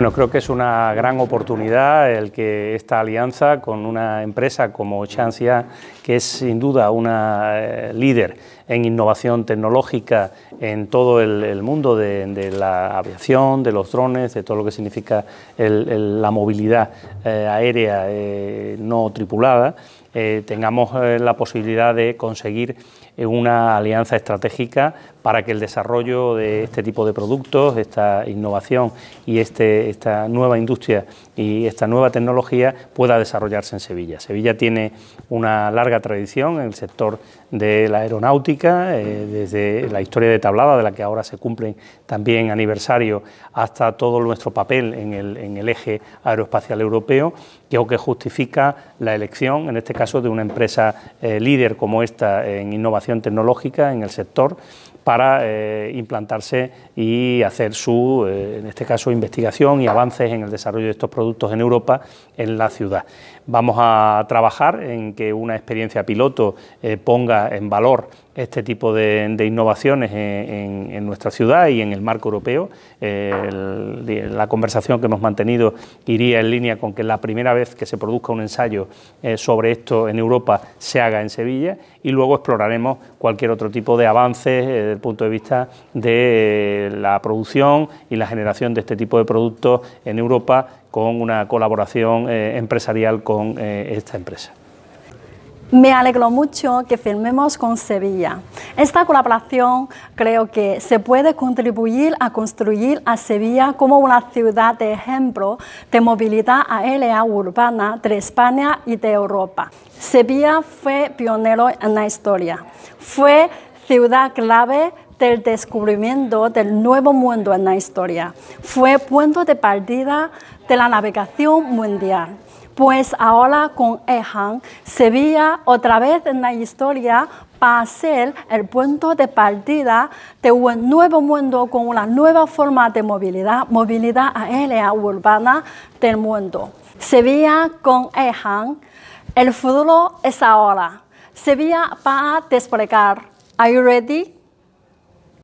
Bueno, creo que es una gran oportunidad el que esta alianza con una empresa como Chancia, que es sin duda una eh, líder en innovación tecnológica en todo el, mundo de, la aviación, de los drones, de todo lo que significa la movilidad eh, aérea eh, no tripulada, tengamos la posibilidad de conseguir ...en una alianza estratégica para que el desarrollo de este tipo de productos, esta innovación y este, esta nueva industria y esta nueva tecnología pueda desarrollarse en Sevilla. Sevilla tiene una larga tradición en el sector de la aeronáutica, eh, desde la historia de Tablada, de la que ahora se cumplen también aniversario, hasta todo nuestro papel en el, eje aeroespacial europeo, creo que justifica la elección, en este caso, de una empresa eh, líder como esta en innovación tecnológica en el sector para eh, implantarse y hacer su, eh, en este caso, investigación y avances en el desarrollo de estos productos en Europa, en la ciudad. Vamos a trabajar en que una experiencia piloto eh, ponga en valor este tipo de, innovaciones en, nuestra ciudad y en el marco europeo. la conversación que hemos mantenido iría en línea con que la primera vez que se produzca un ensayo sobre esto en Europa se haga en Sevilla y luego exploraremos cualquier otro tipo de avances punto de vista de la producción y la generación de este tipo de productos en Europa con una colaboración eh, empresarial con eh, esta empresa. Me alegro mucho que firmemos con Sevilla. Esta colaboración creo que se puede contribuir a construir a Sevilla como una ciudad de ejemplo de movilidad aérea urbana de España y de Europa. Sevilla fue pionero en la historia. Fue ciudad clave del descubrimiento del nuevo mundo en la historia. Fue punto de partida de la navegación mundial. Pues ahora con se vía otra vez en la historia para ser el punto de partida de un nuevo mundo con una nueva forma de movilidad, movilidad aérea urbana del mundo. Se vía con Ehan el futuro es ahora. Se vía para desplegar Are you ready?